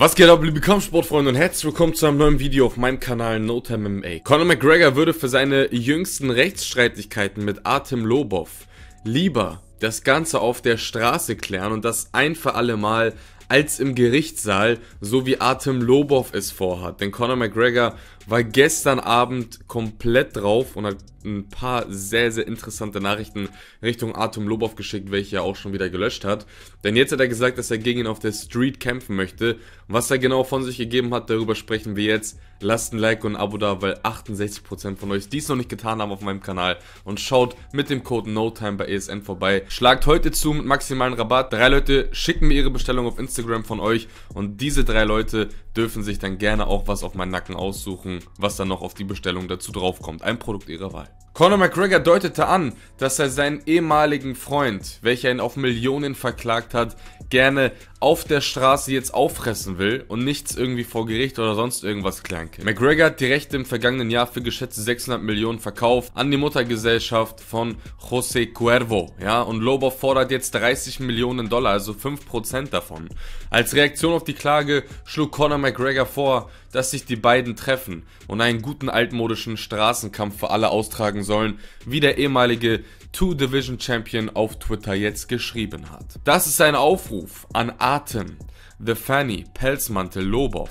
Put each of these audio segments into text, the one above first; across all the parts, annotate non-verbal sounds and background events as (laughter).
Was geht ab, liebe Kampfsportfreunde und herzlich willkommen zu einem neuen Video auf meinem Kanal NoTime MMA. Conor McGregor würde für seine jüngsten Rechtsstreitigkeiten mit Artem Lobov lieber das Ganze auf der Straße klären und das ein für alle Mal als im Gerichtssaal, so wie Artem Lobov es vorhat. Denn Conor McGregor war gestern Abend komplett drauf und hat ein paar sehr, sehr interessante Nachrichten Richtung Artem Lobov geschickt, welche er auch schon wieder gelöscht hat. Denn jetzt hat er gesagt, dass er gegen ihn auf der Street kämpfen möchte. Was er genau von sich gegeben hat, darüber sprechen wir jetzt. Lasst ein Like und ein Abo da, weil 68% von euch dies noch nicht getan haben auf meinem Kanal. Und schaut mit dem Code NOTIME bei ESN vorbei. Schlagt heute zu mit maximalen Rabatt. Drei Leute schicken mir ihre Bestellung auf Instagram Instagram von euch und diese drei Leute dürfen sich dann gerne auch was auf meinen Nacken aussuchen, was dann noch auf die Bestellung dazu draufkommt. Ein Produkt ihrer Wahl. Conor McGregor deutete an, dass er seinen ehemaligen Freund, welcher ihn auf Millionen verklagt hat, gerne auf der Straße jetzt auffressen will und nichts irgendwie vor Gericht oder sonst irgendwas klären kann. McGregor hat die Rechte im vergangenen Jahr für geschätzte 600 Millionen verkauft an die Muttergesellschaft von José Cuervo, ja, und Lobo fordert jetzt 30 Millionen Dollar, also 5% davon. Als Reaktion auf die Klage schlug Conor McGregor vor, dass sich die beiden treffen und einen guten altmodischen Straßenkampf für alle austragen sollen, wie der ehemalige Two Division Champion auf Twitter jetzt geschrieben hat. Das ist ein Aufruf an Atem, The Fanny, Pelzmantel, Lobov.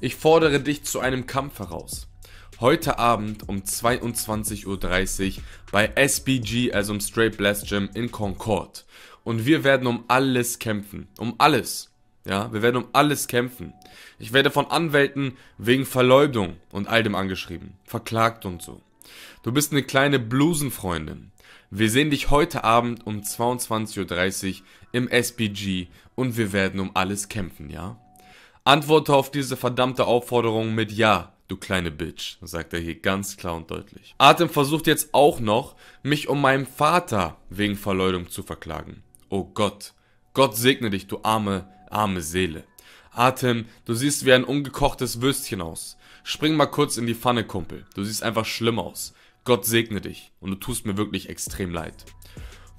Ich fordere dich zu einem Kampf heraus. Heute Abend um 22.30 Uhr bei SBG, also im Straight Blast Gym in Concord. Und wir werden um alles kämpfen. Um alles. Ja, wir werden um alles kämpfen. Ich werde von Anwälten wegen Verleumdung und all dem angeschrieben, verklagt und so. Du bist eine kleine Blusenfreundin. Wir sehen dich heute Abend um 22.30 Uhr im SPG und wir werden um alles kämpfen, ja? Antworte auf diese verdammte Aufforderung mit Ja, du kleine Bitch, sagt er hier ganz klar und deutlich. Atem versucht jetzt auch noch, mich um meinen Vater wegen Verleumdung zu verklagen. Oh Gott, Gott segne dich, du arme, arme Seele. Atem, du siehst wie ein ungekochtes Würstchen aus. Spring mal kurz in die Pfanne, Kumpel. Du siehst einfach schlimm aus. Gott segne dich und du tust mir wirklich extrem leid.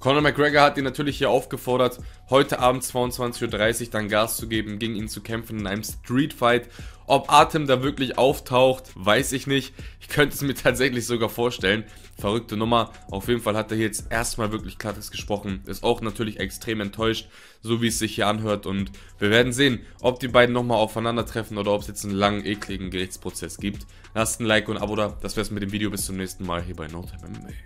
Conor McGregor hat ihn natürlich hier aufgefordert, heute Abend 22.30 Uhr dann Gas zu geben, gegen ihn zu kämpfen in einem Streetfight. Ob Atem da wirklich auftaucht, weiß ich nicht. Ich könnte es mir (laughs) tatsächlich sogar vorstellen. Verrückte Nummer. Auf jeden Fall hat er hier jetzt erstmal wirklich Klartext gesprochen. Ist auch natürlich extrem enttäuscht, so wie es sich hier anhört. Und wir werden sehen, ob die beiden nochmal aufeinandertreffen oder ob es jetzt einen langen, ekligen Gerichtsprozess gibt. Lasst ein Like und ein Abo da. Das wär's mit dem Video. Bis zum nächsten Mal hier bei NoTime MMA.